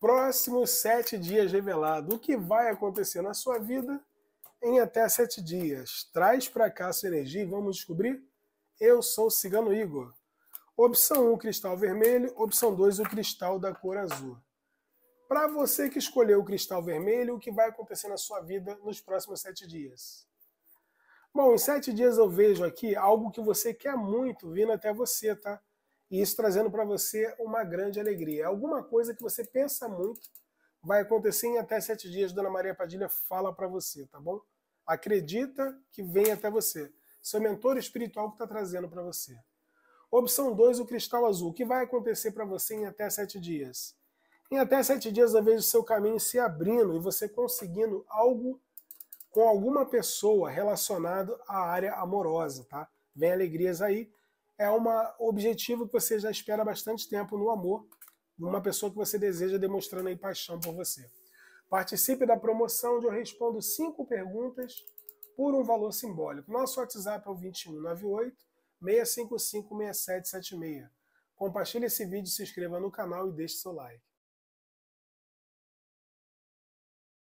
próximos sete dias revelado o que vai acontecer na sua vida em até sete dias. Traz para cá sua energia e vamos descobrir? Eu sou o Cigano Igor. Opção 1, um, cristal vermelho. Opção 2, o cristal da cor azul. Para você que escolheu o cristal vermelho, o que vai acontecer na sua vida nos próximos sete dias? Bom, em sete dias eu vejo aqui algo que você quer muito vindo até você, tá? e isso trazendo para você uma grande alegria. Alguma coisa que você pensa muito vai acontecer em até sete dias. Dona Maria Padilha fala para você, tá bom? Acredita que vem até você. Seu mentor espiritual que está trazendo para você. Opção 2, o cristal azul. O que vai acontecer para você em até sete dias? Em até sete dias eu vejo seu caminho se abrindo e você conseguindo algo com alguma pessoa relacionado à área amorosa, tá? Vem alegrias aí é um objetivo que você já espera bastante tempo no amor, numa pessoa que você deseja demonstrando aí paixão por você. Participe da promoção onde eu respondo cinco perguntas por um valor simbólico. Nosso WhatsApp é o 2198 655 6776. Compartilhe esse vídeo, se inscreva no canal e deixe seu like.